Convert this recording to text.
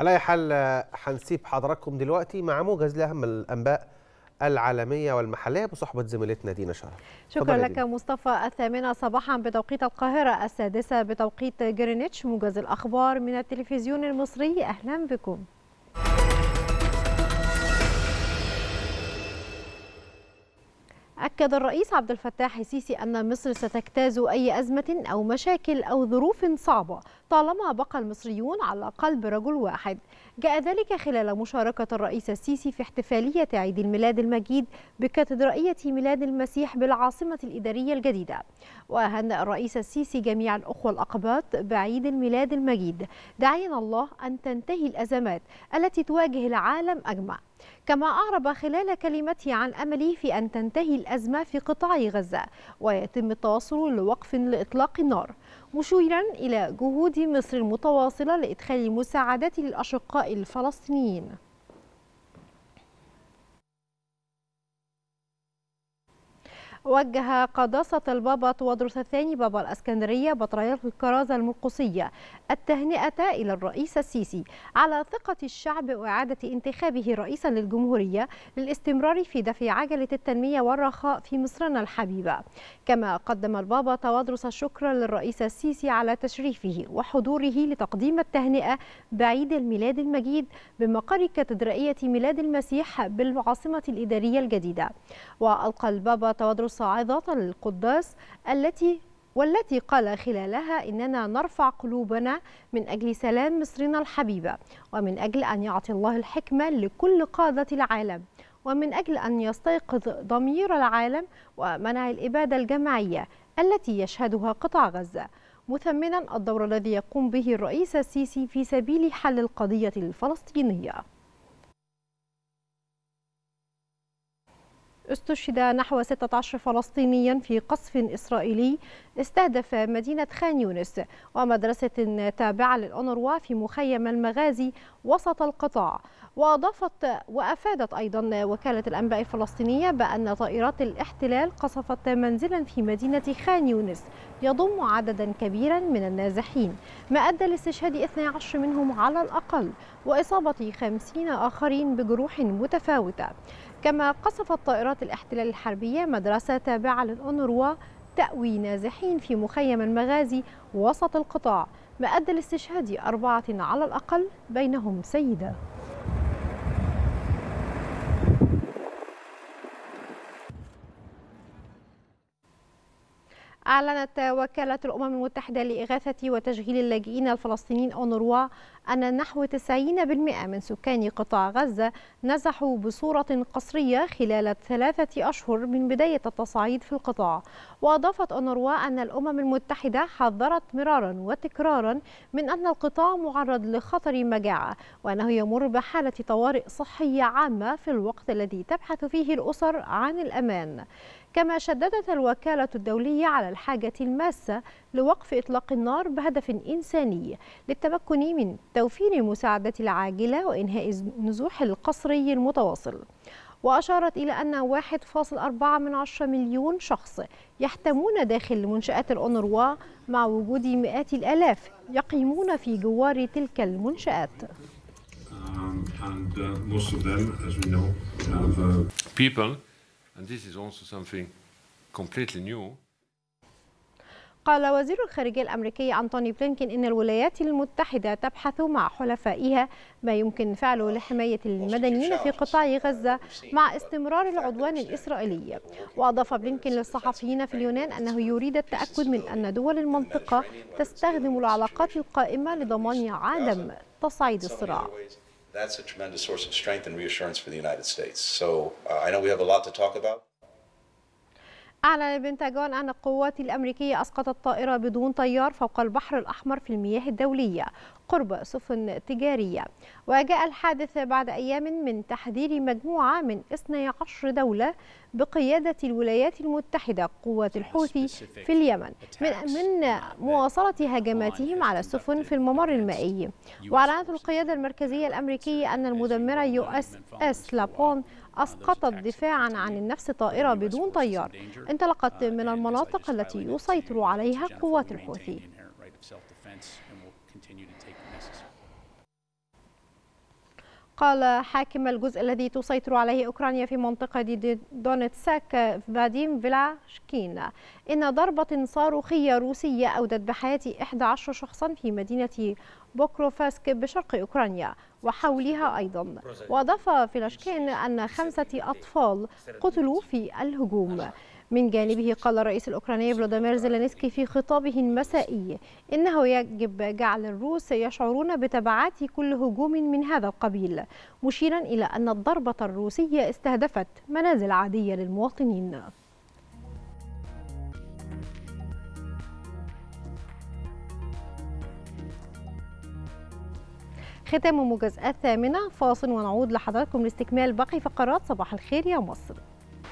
على اي حال هنسيب حضراتكم دلوقتي مع موجز لاهم الانباء العالميه والمحليه بصحبه زميلتنا دينا شهر شكرا لك دينا. مصطفى الثامنه صباحا بتوقيت القاهره السادسه بتوقيت جرينتش موجز الاخبار من التلفزيون المصري اهلا بكم أكد الرئيس عبد الفتاح السيسي أن مصر ستجتاز أي أزمة أو مشاكل أو ظروف صعبة طالما بقى المصريون على قلب رجل واحد جاء ذلك خلال مشاركة الرئيس السيسي في احتفالية عيد الميلاد المجيد بكاتدرائية ميلاد المسيح بالعاصمة الإدارية الجديدة وهنأ الرئيس السيسي جميع الأخوة الأقباط بعيد الميلاد المجيد دعينا الله أن تنتهي الأزمات التي تواجه العالم أجمع كما أعرب خلال كلمته عن أمله في أن تنتهي الأزمة في قطاع غزة ويتم التوصل لوقف لإطلاق النار مشيرا إلى جهود مصر المتواصلة لإدخال المساعدات للأشقاء الفلسطينيين وجه قداسة البابا تودرس الثاني بابا الأسكندرية بطريرك الكرازة المرقصية التهنئة إلى الرئيس السيسي على ثقة الشعب وإعادة انتخابه رئيسا للجمهورية للاستمرار في دفع عجلة التنمية والرخاء في مصرنا الحبيبة كما قدم البابا تودرس الشكر للرئيس السيسي على تشريفه وحضوره لتقديم التهنئة بعيد الميلاد المجيد بمقر كاتدرائية ميلاد المسيح بالعاصمة الإدارية الجديدة وألقى البابا تودرس صاعظة القداس التي والتي قال خلالها إننا نرفع قلوبنا من أجل سلام مصرنا الحبيبة ومن أجل أن يعطي الله الحكمة لكل قادة العالم ومن أجل أن يستيقظ ضمير العالم ومنع الإبادة الجماعية التي يشهدها قطاع غزة مثمنا الدور الذي يقوم به الرئيس السيسي في سبيل حل القضية الفلسطينية استشهد نحو 16 فلسطينيا في قصف إسرائيلي استهدف مدينة خان يونس ومدرسة تابعة للأونروا في مخيم المغازي وسط القطاع وأضافت وأفادت أيضا وكالة الأنباء الفلسطينية بأن طائرات الاحتلال قصفت منزلا في مدينة خان يونس يضم عددا كبيرا من النازحين ما أدى لاستشهاد 12 منهم على الأقل وإصابة 50 آخرين بجروح متفاوتة كما قصفت طائرات الاحتلال الحربية مدرسة تابعة للأونروا تأوي نازحين في مخيم المغازي وسط القطاع ما أدى لاستشهاد أربعة على الأقل بينهم سيدة أعلنت وكالة الأمم المتحدة لإغاثة وتشغيل اللاجئين الفلسطينيين أونروا أن نحو 90% من سكان قطاع غزة نزحوا بصورة قصرية خلال ثلاثة أشهر من بداية التصعيد في القطاع وأضافت أونروا أن الأمم المتحدة حذرت مرارا وتكرارا من أن القطاع معرض لخطر مجاعة وأنه يمر بحالة طوارئ صحية عامة في الوقت الذي تبحث فيه الأسر عن الأمان كما شددت الوكالة الدولية على الحاجة الماسة لوقف إطلاق النار بهدف إنساني للتمكن من توفير المساعدات العاجلة وإنهاء النزوح القسري المتواصل وأشارت إلى أن 1.4 من مليون شخص يحتمون داخل منشآت الأونروا مع وجود مئات الآلاف يقيمون في جوار تلك المنشآت And this is also something completely new. قال وزير الخارجية الأمريكي أنتوني بلينكين إن الولايات المتحدة تبحث مع حلفائها ما يمكن فعله لحماية المدنيين في قطاع غزة مع استمرار العدوان الإسرائيلي وأضاف بلينكين للصحفيين في اليونان أنه يريد التأكد من أن دول المنطقة تستخدم العلاقات القائمة لضمان عدم تصعيد الصراع that's a tremendous source of strength and reassurance for the United States. So uh, I know we have a lot to talk about. أعلن البنتاغون أن القوات الأمريكية أسقطت طائرة بدون طيار فوق البحر الأحمر في المياه الدولية قرب سفن تجارية وجاء الحادث بعد أيام من تحذير مجموعة من 12 دولة بقيادة الولايات المتحدة قوات الحوثي في اليمن من, من مواصلة هجماتهم على السفن في الممر المائي وأعلنت القيادة المركزية الأمريكية أن المدمرة يو اس اس لابون أسقطت دفاعا عن النفس طائرة بدون طيار انطلقت uh, من المناطق التي يسيطر عليها قوات الحوثي continue to take the necessary قال حاكم الجزء الذي تسيطر عليه أوكرانيا في منطقة دونتسك فاديم فيلاشكين إن ضربة صاروخية روسية أودت بحياة 11 شخصا في مدينة بوكروفاسك بشرق أوكرانيا وحولها أيضا وأضاف فيلاشكين أن خمسة أطفال قتلوا في الهجوم من جانبه قال الرئيس الأوكراني فلاديمير زيلينسكي في خطابه المسائي إنه يجب جعل الروس يشعرون بتبعات كل هجوم من هذا القبيل مشيرا إلى أن الضربة الروسية استهدفت منازل عادية للمواطنين ختام موجز الثامنة فاصل ونعود لحضراتكم لاستكمال باقي فقرات صباح الخير يا مصر